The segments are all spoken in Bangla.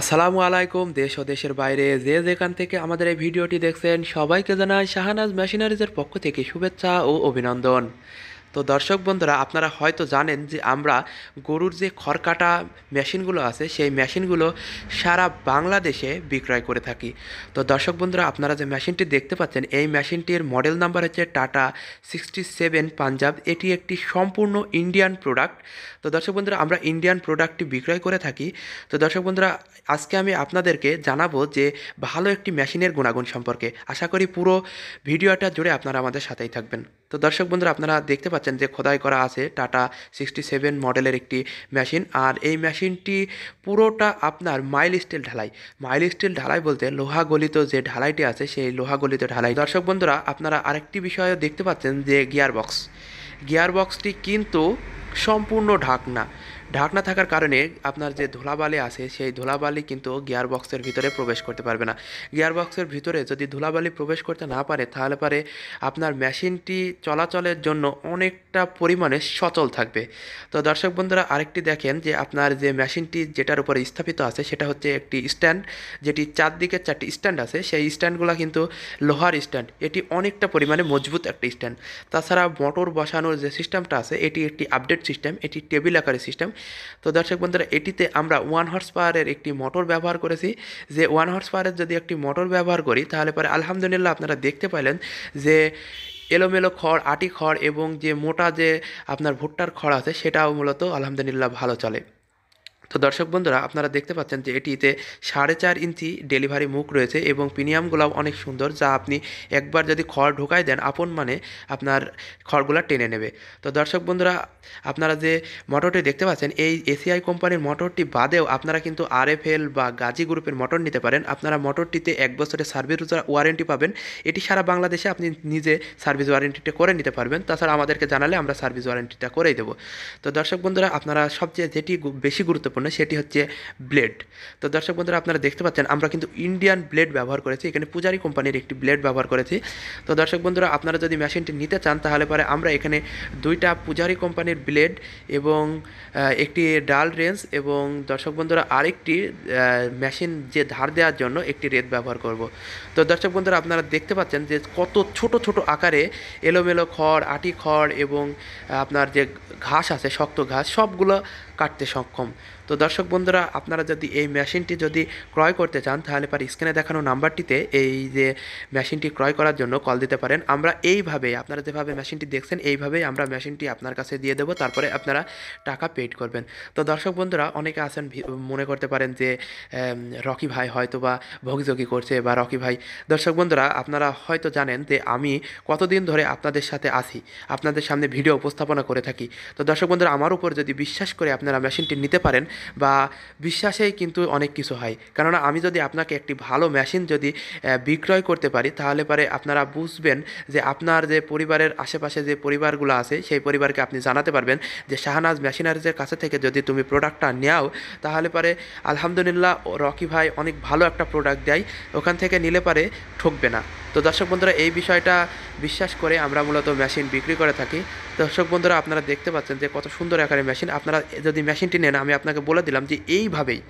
আসসালামু আলাইকুম দেশ ও দেশের বাইরে যে যেখান থেকে আমাদের এই ভিডিওটি দেখছেন সবাইকে জানাই শাহানাজ মেশিনারিজের পক্ষ থেকে শুভেচ্ছা ও অভিনন্দন তো দর্শক বন্ধুরা আপনারা হয়তো জানেন যে আমরা গরুর যে খড় কাটা মেশিনগুলো আছে সেই মেশিনগুলো সারা বাংলাদেশে বিক্রয় করে থাকি তো দর্শক বন্ধুরা আপনারা যে মেশিনটি দেখতে পাচ্ছেন এই মেশিনটির মডেল নাম্বার হচ্ছে টাটা সিক্সটি সেভেন পাঞ্জাব এটি একটি সম্পূর্ণ ইন্ডিয়ান প্রোডাক্ট তো দর্শক বন্ধুরা আমরা ইন্ডিয়ান প্রোডাক্টটি বিক্রয় করে থাকি তো দর্শক বন্ধুরা আজকে আমি আপনাদেরকে জানাবো যে ভালো একটি মেশিনের গুণাগুণ সম্পর্কে আশা করি পুরো ভিডিওটা জুড়ে আপনারা আমাদের সাথেই থাকবেন তো দর্শক বন্ধুরা আপনারা দেখতে পাচ্ছেন যে খোদাই করা আছে টাটা সিক্সটি সেভেন মডেলের একটি মেশিন আর এই মেশিনটি পুরোটা আপনার মাইল স্টিল ঢালাই মাইল স্টিল ঢালাই বলতে লোহা গলিত যে ঢালাইটি আছে সেই লোহা গলিত ঢালাই দর্শক বন্ধুরা আপনারা আরেকটি বিষয়ে দেখতে পাচ্ছেন যে গিয়ার বক্স গিয়ার বক্সটি কিন্তু সম্পূর্ণ ঢাকনা ঢাকনা থাকার কারণে আপনার যে ধুলাবালি আছে সেই ধুলাবালি কিন্তু গিয়ার বক্সের ভিতরে প্রবেশ করতে পারবে না গিয়ার বক্সের ভিতরে যদি ধুলাবালি প্রবেশ করতে না পারে তাহলে পারে আপনার মেশিনটি চলাচলের জন্য অনেকটা পরিমাণে সচল থাকবে তো দর্শক বন্ধুরা আরেকটি দেখেন যে আপনার যে মেশিনটি যেটার উপরে স্থাপিত আছে সেটা হচ্ছে একটি স্ট্যান্ড যেটি চারদিকে চারটি স্ট্যান্ড আছে সেই স্ট্যান্ডগুলো কিন্তু লোহার স্ট্যান্ড এটি অনেকটা পরিমাণে মজবুত একটা স্ট্যান্ড তাছাড়া মোটর বসানোর যে সিস্টেমটা আছে এটি একটি আপডেট সিস্টেম এটি টেবিল আকারের সিস্টেম তো দর্শক বন্ধুরা এটিতে আমরা ওয়ান হর্স পাওয়ারের একটি মোটর ব্যবহার করেছি যে ওয়ান হর্স পাওয়ারের যদি একটি মোটর ব্যবহার করি তাহলে পরে আলহামদুলিল্লাহ আপনারা দেখতে পাইলেন যে এলোমেলো খড় আটি খড় এবং যে মোটা যে আপনার ভুট্টার খড় আছে সেটাও মূলত আলহামদুলিল্লাহ ভালো চলে তো দর্শক বন্ধুরা আপনারা দেখতে পাচ্ছেন যে এটিতে সাড়ে চার ইঞ্চি ডেলিভারি মুখ রয়েছে এবং পিনিয়ামগুলাও অনেক সুন্দর যা আপনি একবার যদি খড় ঢোকায় দেন আপন মানে আপনার খড়গুলো টেনে নেবে তো দর্শক বন্ধুরা আপনারা যে মোটরটি দেখতে পাচ্ছেন এই এসিআই কোম্পানির মোটরটি বাদেও আপনারা কিন্তু আরএফএল বা গাজী গ্রুপের মোটর নিতে পারেন আপনারা মোটরটিতে এক বছরের সার্ভিস ওয়ারেন্টি পাবেন এটি সারা বাংলাদেশে আপনি নিজে সার্ভিস ওয়ারেন্টিটা করে নিতে পারবেন তাছাড়া আমাদেরকে জানালে আমরা সার্ভিস ওয়ারেন্টিটা করেই দেবো তো দর্শক বন্ধুরা আপনারা সবচেয়ে যেটি বেশি গুরুত্বপূর্ণ গুরুত্বপূর্ণ সেটি হচ্ছে ব্লেড তো দর্শক বন্ধুরা আপনারা দেখতে পাচ্ছেন আমরা কিন্তু ইন্ডিয়ান ব্লেড ব্যবহার করেছি এখানে পূজারি কোম্পানির একটি ব্লেড ব্যবহার করেছি তো দর্শক বন্ধুরা আপনারা যদি মেশিনটি নিতে চান তাহলে পরে আমরা এখানে দুইটা পূজারি কোম্পানির ব্লেড এবং একটি ডাল রেঞ্জ এবং দর্শক বন্ধুরা আরেকটি মেশিন যে ধার দেওয়ার জন্য একটি রেত ব্যবহার করব তো দর্শক বন্ধুরা আপনারা দেখতে পাচ্ছেন যে কত ছোট ছোট আকারে এলোমেলো খড় আটি খড় এবং আপনার যে ঘাস আছে শক্ত ঘাস সবগুলো কাটতে সক্ষম তো তো দর্শক বন্ধুরা আপনারা যদি এই মেশিনটি যদি ক্রয় করতে চান তাহলে পারে স্ক্রিনে দেখানো নাম্বারটিতে এই যে মেশিনটি ক্রয় করার জন্য কল দিতে পারেন আমরা এইভাবে আপনারা যেভাবে মেশিনটি দেখছেন এইভাবেই আমরা মেশিনটি আপনার কাছে দিয়ে দেবো তারপরে আপনারা টাকা পেড করবেন তো দর্শক বন্ধুরা অনেকে আছেন মনে করতে পারেন যে রকি ভাই হয়তো বা ভোগযোগী করছে বা রকি ভাই দর্শক বন্ধুরা আপনারা হয়তো জানেন যে আমি কতদিন ধরে আপনাদের সাথে আসি আপনাদের সামনে ভিডিও উপস্থাপনা করে থাকি তো দর্শক বন্ধুরা আমার উপর যদি বিশ্বাস করে আপনারা মেশিনটি নিতে পারেন বা বিশ্বাসেই কিন্তু অনেক কিছু হয় কেননা আমি যদি আপনাকে একটি ভালো মেশিন যদি বিক্রয় করতে পারি তাহলে পরে আপনারা বুঝবেন যে আপনার যে পরিবারের আশেপাশে যে পরিবারগুলো আছে সেই পরিবারকে আপনি জানাতে পারবেন যে শাহনাজ মেশিনারিজের কাছে থেকে যদি তুমি প্রোডাক্টটা নেও তাহলে পরে আলহামদুলিল্লাহ রকি ভাই অনেক ভালো একটা প্রোডাক্ট দেয় ওখান থেকে নিলে পারে ঠকবে না তো দর্শক বন্ধুরা এই বিষয়টা বিশ্বাস করে আমরা মূলত মেশিন বিক্রি করে থাকি দর্শক বন্ধুরা আপনারা দেখতে পাচ্ছেন যে কত সুন্দর আকারের মেশিন আপনারা যদি মেশিনটি নেন আমি আপনাকে বলে দিলাম যে এইভাবেই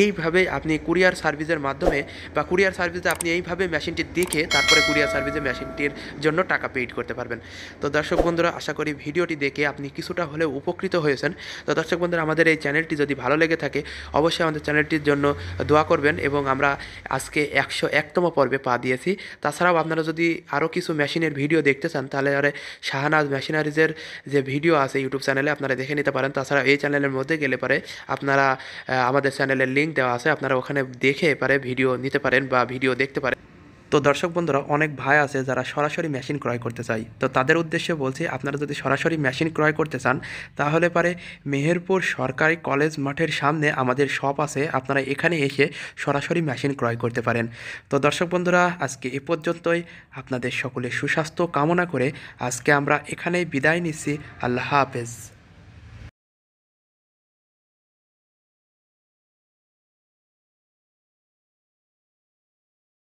এইভাবে আপনি কুরিয়ার সার্ভিসের মাধ্যমে বা কুরিয়ার সার্ভিসে আপনি এইভাবে মেশিনটি দেখে তারপরে কুরিয়ার সার্ভিসে মেশিনটির জন্য টাকা পেইড করতে পারবেন তো দর্শক বন্ধুরা আশা করি ভিডিওটি দেখে আপনি কিছুটা হলেও উপকৃত হয়েছেন তো দর্শক বন্ধুরা আমাদের এই চ্যানেলটি যদি ভালো লেগে থাকে অবশ্যই আমাদের চ্যানেলটির জন্য দোয়া করবেন এবং আমরা আজকে একশো একতম পর্বে পা দিয়েছি তাছাড়াও আপনারা যদি আরও কিছু মেশিনের ভিডিও দেখতে চান তাহলে আরে শাহানাজ মেশিনারিজের যে ভিডিও আছে ইউটিউব চ্যানেলে আপনারা দেখে নিতে পারেন তাছাড়া এই চ্যানেলের মধ্যে গেলে পারে আপনারা আমাদের চ্যানেলের লিঙ্ক দেওয়া আছে আপনারা ওখানে দেখে এবারে ভিডিও নিতে পারেন বা ভিডিও দেখতে পারেন তো দর্শক বন্ধুরা অনেক ভাই আছে যারা সরাসরি মেশিন ক্রয় করতে চাই তো তাদের উদ্দেশ্যে বলছি আপনারা যদি সরাসরি মেশিন ক্রয় করতে চান তাহলে পারে মেহেরপুর সরকারি কলেজ মাঠের সামনে আমাদের শপ আছে আপনারা এখানে এসে সরাসরি মেশিন ক্রয় করতে পারেন তো দর্শক বন্ধুরা আজকে এ পর্যন্তই আপনাদের সকলে সুস্বাস্থ্য কামনা করে আজকে আমরা এখানেই বিদায় নিচ্ছি আল্লাহ হাফেজ